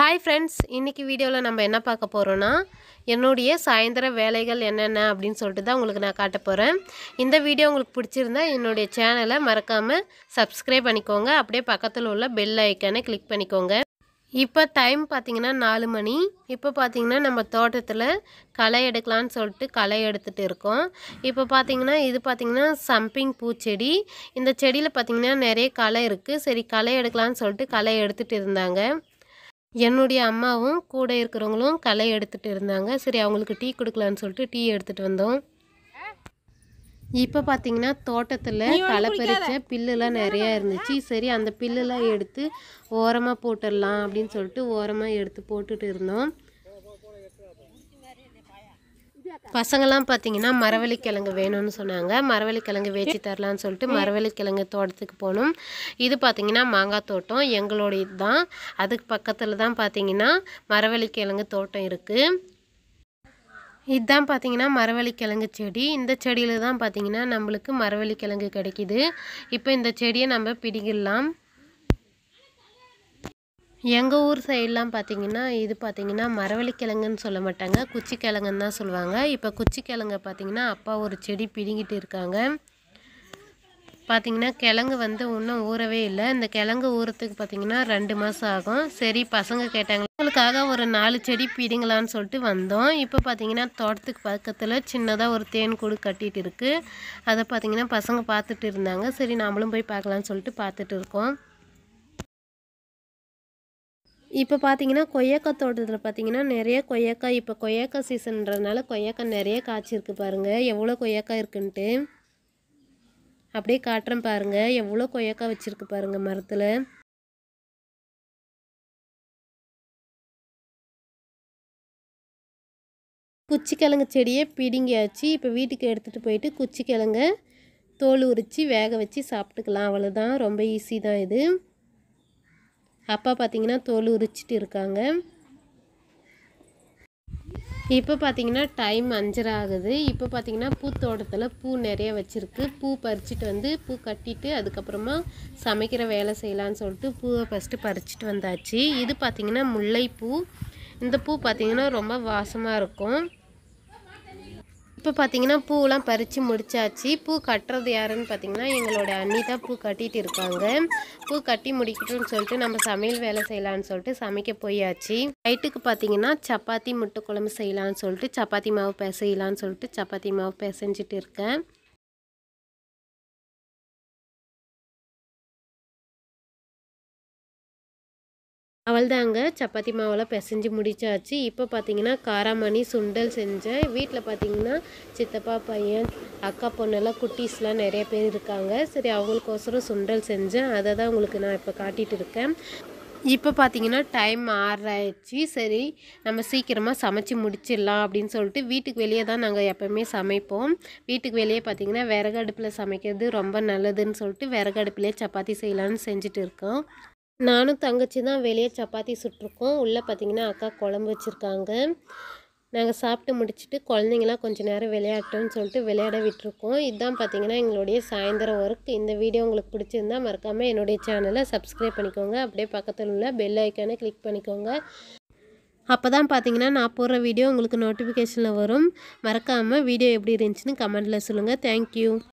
hi friends இன்றைக்கி வீடியோவில் நம்ம என்ன பார்க்க போகிறோன்னா என்னுடைய சாயந்தர வேலைகள் என்னென்ன அப்படின்னு சொல்லிட்டு தான் உங்களுக்கு நான் காட்ட போகிறேன் இந்த வீடியோ உங்களுக்கு பிடிச்சிருந்தா என்னுடைய சேனலை மறக்காமல் சப்ஸ்கிரைப் பண்ணிக்கோங்க அப்படியே பக்கத்தில் உள்ள பெல் ஐக்கானை கிளிக் பண்ணிக்கோங்க இப்போ டைம் பார்த்திங்கன்னா நாலு மணி இப்போ பார்த்திங்கன்னா நம்ம தோட்டத்தில் களை எடுக்கலான்னு சொல்லிட்டு களை எடுத்துகிட்டு இருக்கோம் இப்போ பார்த்திங்கன்னா இது பார்த்திங்கன்னா சம்பிங் பூச்செடி இந்த செடியில் பார்த்திங்கன்னா நிறைய களை இருக்குது சரி களை எடுக்கலான்னு சொல்லிட்டு களை எடுத்துகிட்டு இருந்தாங்க என்னுடைய அம்மாவும் கூட இருக்கிறவங்களும் களை எடுத்துகிட்டு இருந்தாங்க சரி அவங்களுக்கு டீ கொடுக்கலான்னு சொல்லிட்டு டீ எடுத்துகிட்டு வந்தோம் இப்போ பார்த்தீங்கன்னா தோட்டத்தில் களை பறித்த பில்லுலாம் நிறையா இருந்துச்சு சரி அந்த பில்லுலாம் எடுத்து ஓரமாக போட்டுடலாம் அப்படின்னு சொல்லிட்டு ஓரமாக எடுத்து போட்டுட்டு இருந்தோம் பசங்கள்லாம் பார்த்தீங்கன்னா மரவள்ளிக்கிழங்கு வேணும்னு சொன்னாங்க மரவள்ளிக்கிழங்கு வேச்சு தரலான்னு சொல்லிட்டு மரவள்ளிக்கிழங்கு தோட்டத்துக்கு போகணும் இது பார்த்திங்கன்னா மாங்காய் தோட்டம் எங்களுடைய தான் அதுக்கு பக்கத்தில் தான் பார்த்தீங்கன்னா மரவள்ளிக்கிழங்கு தோட்டம் இருக்குது இதுதான் பார்த்திங்கன்னா மரவள்ளிக்கிழங்கு செடி இந்த செடியில் தான் பார்த்தீங்கன்னா நம்மளுக்கு மரவள்ளிக்கிழங்கு கிடைக்கிது இப்போ இந்த செடியை நம்ம பிடிக்கலாம் எங்கள் ஊர் சைடெலாம் பார்த்திங்கன்னா இது பார்த்திங்கன்னா மரவள்ளி கிழங்குன்னு சொல்ல மாட்டாங்க குச்சி கிழங்குன்னு தான் சொல்லுவாங்க இப்போ குச்சி கிழங்க பார்த்திங்கன்னா அப்பா ஒரு செடி பிடுங்கிட்டு இருக்காங்க பார்த்திங்கன்னா கிழங்கு வந்து இன்னும் ஊறவே இல்லை இந்த கிழங்கு ஊறத்துக்கு பார்த்திங்கன்னா ரெண்டு மாதம் ஆகும் சரி பசங்க கேட்டாங்க அவங்களுக்காக ஒரு நாலு செடி பிடிங்களான்னு சொல்லிட்டு வந்தோம் இப்போ பார்த்திங்கன்னா தோட்டத்துக்கு பக்கத்தில் சின்னதாக ஒரு தேன் கூடு கட்டிகிட்டு இருக்குது அதை பார்த்திங்கன்னா பசங்க பார்த்துட்டு இருந்தாங்க சரி நாமளும் போய் பார்க்கலான்னு சொல்லிட்டு பார்த்துட்டு இருக்கோம் இப்போ பார்த்தீங்கன்னா கொய்யாக்காய் தோட்டத்தில் பார்த்தீங்கன்னா நிறைய கொய்யாக்காய் இப்போ கொய்யாக்காய் சீசன்றதுனால கொய்யாக்காய் நிறைய காய்ச்சிருக்கு பாருங்கள் எவ்வளோ கொய்யாக்காய் இருக்குன்ட்டு அப்படியே காட்டுறேன் பாருங்கள் எவ்வளோ கொய்யாக்காய் வச்சுருக்கு பாருங்கள் மரத்தில் குச்சிக்கிழங்கு செடியை பிடுங்கியாச்சு இப்போ வீட்டுக்கு எடுத்துகிட்டு போயிட்டு குச்சிக்கிழங்க தோல் உரித்து வேக வச்சு சாப்பிட்டுக்கலாம் அவ்வளோதான் ரொம்ப ஈஸி தான் இது அப்பா பார்த்தீங்கன்னா தோல் உரிச்சிட்டு இருக்காங்க இப்போ பார்த்தீங்கன்னா டைம் அஞ்சரை ஆகுது இப்போ பூ பூத்தோட்டத்தில் பூ நிறைய வச்சுருக்கு பூ பறிச்சுட்டு வந்து பூ கட்டிட்டு அதுக்கப்புறமா சமைக்கிற வேலை செய்யலான்னு சொல்லிட்டு பூவை ஃபஸ்ட்டு பறிச்சிட்டு வந்தாச்சு இது பார்த்திங்கன்னா முல்லைப்பூ இந்த பூ பார்த்திங்கன்னா ரொம்ப வாசமாக இருக்கும் இப்போ பார்த்தீங்கன்னா பூவெலாம் பறித்து முடித்தாச்சு பூ கட்டுறது யாருன்னு பார்த்தீங்கன்னா எங்களோட அண்ணி தான் பூ கட்டிகிட்டு இருக்காங்க பூ கட்டி முடிக்கட்டும்னு சொல்லிட்டு நம்ம சமையல் வேலை செய்யலான்னு சொல்லிட்டு சமைக்க போயாச்சு நைட்டுக்கு பார்த்தீங்கன்னா சப்பாத்தி முட்டை குழம்பு செய்யலான்னு சொல்லிட்டு சப்பாத்தி மாவு பிசையலான்னு சொல்லிட்டு சப்பாத்தி மாவு பிசைஞ்சிட்டு இருக்கேன் அவள் தாங்க சப்பாத்தி மாவெல்லாம் பிசைஞ்சு முடிச்சாச்சு இப்போ பார்த்தீங்கன்னா காராமணி சுண்டல் செஞ்சேன் வீட்டில் பார்த்தீங்கன்னா சித்தப்பா பையன் அக்கா பொண்ணெல்லாம் குட்டீஸ்லாம் நிறைய பேர் இருக்காங்க சரி அவங்களுக்கோசரம் சுண்டல் செஞ்சேன் அதை தான் உங்களுக்கு நான் இப்போ காட்டிகிட்டு இருக்கேன் இப்போ பார்த்தீங்கன்னா டைம் ஆறாயிடுச்சு சரி நம்ம சீக்கிரமாக சமைச்சு முடிச்சிடலாம் அப்படின்னு சொல்லிட்டு வீட்டுக்கு வெளியே தான் நாங்கள் எப்போவுமே சமைப்போம் வீட்டுக்கு வெளியே பார்த்தீங்கன்னா விறகு அடுப்பில் சமைக்கிறது ரொம்ப நல்லதுன்னு சொல்லிட்டு விறகு அடுப்பிலே சப்பாத்தி செய்யலான்னு செஞ்சுட்டு இருக்கோம் நானும் தங்கச்சி தான் வெளியே சப்பாத்தி சுட்டிருக்கோம் உள்ளே பார்த்தீங்கன்னா அக்கா குழம்பு வச்சுருக்காங்க நாங்கள் சாப்பிட்டு முடிச்சுட்டு குழந்தைங்களாம் கொஞ்சம் நேரம் விளையாட்டோன்னு சொல்லிட்டு விளையாட விட்டுருக்கோம் இதுதான் பார்த்தீங்கன்னா எங்களுடைய சாயந்தரம் ஒர்க் இந்த வீடியோ உங்களுக்கு பிடிச்சிருந்தா மறக்காமல் என்னுடைய சேனலை சப்ஸ்கிரைப் பண்ணிக்கோங்க அப்படியே பக்கத்தில் உள்ள பெல் ஐக்கானை கிளிக் பண்ணிக்கோங்க அப்போ தான் பார்த்தீங்கன்னா நான் போடுற வீடியோ உங்களுக்கு நோட்டிஃபிகேஷனில் வரும் மறக்காமல் வீடியோ எப்படி இருந்துச்சுன்னு கமெண்ட்டில் சொல்லுங்கள் தேங்க்யூ